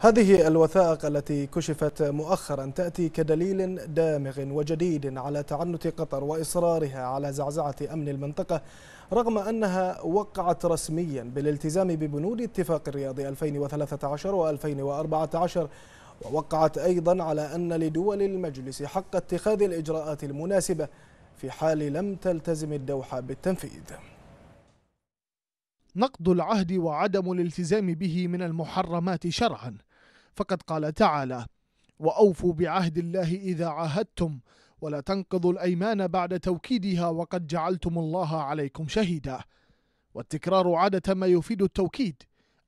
هذه الوثائق التي كشفت مؤخرا تأتي كدليل دامغ وجديد على تعنت قطر وإصرارها على زعزعة أمن المنطقة رغم أنها وقعت رسميا بالالتزام ببنود اتفاق الرياض 2013 و 2014 ووقعت أيضا على أن لدول المجلس حق اتخاذ الإجراءات المناسبة في حال لم تلتزم الدوحة بالتنفيذ نقض العهد وعدم الالتزام به من المحرمات شرعا فقد قال تعالى وأوفوا بعهد الله إذا عاهدتم ولا تنقضوا الأيمان بعد توكيدها وقد جعلتم الله عليكم شهيدا والتكرار عادة ما يفيد التوكيد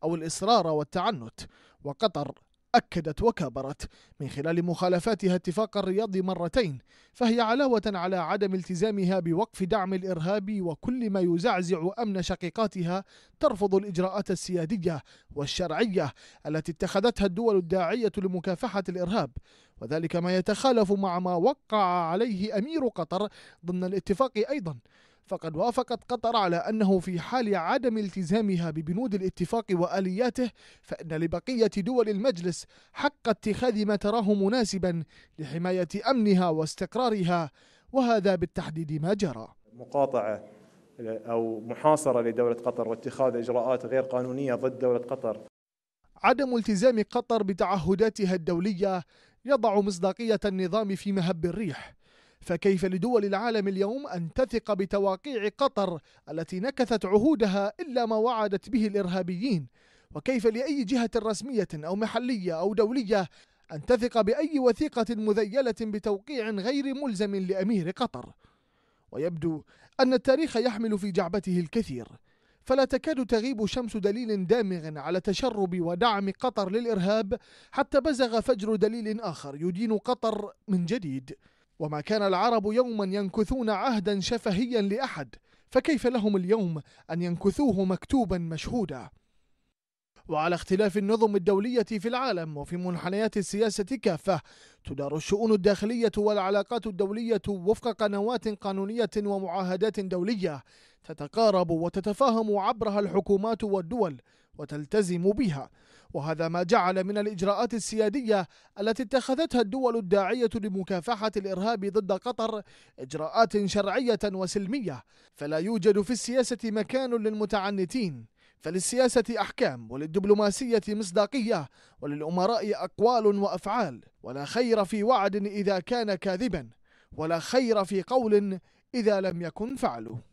أو الإصرار والتعنت وقطر أكدت وكابرت من خلال مخالفاتها اتفاق الرياض مرتين فهي علاوة على عدم التزامها بوقف دعم الإرهاب وكل ما يزعزع أمن شقيقاتها ترفض الإجراءات السيادية والشرعية التي اتخذتها الدول الداعية لمكافحة الإرهاب وذلك ما يتخالف مع ما وقع عليه أمير قطر ضمن الاتفاق أيضا فقد وافقت قطر على أنه في حال عدم التزامها ببنود الاتفاق وآلياته فإن لبقية دول المجلس حق اتخاذ ما تراه مناسبا لحماية أمنها واستقرارها وهذا بالتحديد ما جرى مقاطعة أو محاصرة لدولة قطر واتخاذ إجراءات غير قانونية ضد دولة قطر عدم التزام قطر بتعهداتها الدولية يضع مصداقية النظام في مهب الريح فكيف لدول العالم اليوم أن تثق بتواقيع قطر التي نكثت عهودها إلا ما وعدت به الإرهابيين وكيف لأي جهة رسمية أو محلية أو دولية أن تثق بأي وثيقة مذيلة بتوقيع غير ملزم لأمير قطر ويبدو أن التاريخ يحمل في جعبته الكثير فلا تكاد تغيب شمس دليل دامغ على تشرب ودعم قطر للإرهاب حتى بزغ فجر دليل آخر يدين قطر من جديد وما كان العرب يوما ينكثون عهدا شفهيا لأحد فكيف لهم اليوم أن ينكثوه مكتوبا مشهودا وعلى اختلاف النظم الدولية في العالم وفي منحنيات السياسة كافة تدار الشؤون الداخلية والعلاقات الدولية وفق قنوات قانونية ومعاهدات دولية تتقارب وتتفاهم عبرها الحكومات والدول وتلتزم بها وهذا ما جعل من الإجراءات السيادية التي اتخذتها الدول الداعية لمكافحة الإرهاب ضد قطر إجراءات شرعية وسلمية فلا يوجد في السياسة مكان للمتعنتين فللسياسة أحكام وللدبلوماسية مصداقية وللأمراء أقوال وأفعال ولا خير في وعد إذا كان كاذبا ولا خير في قول إذا لم يكن فعله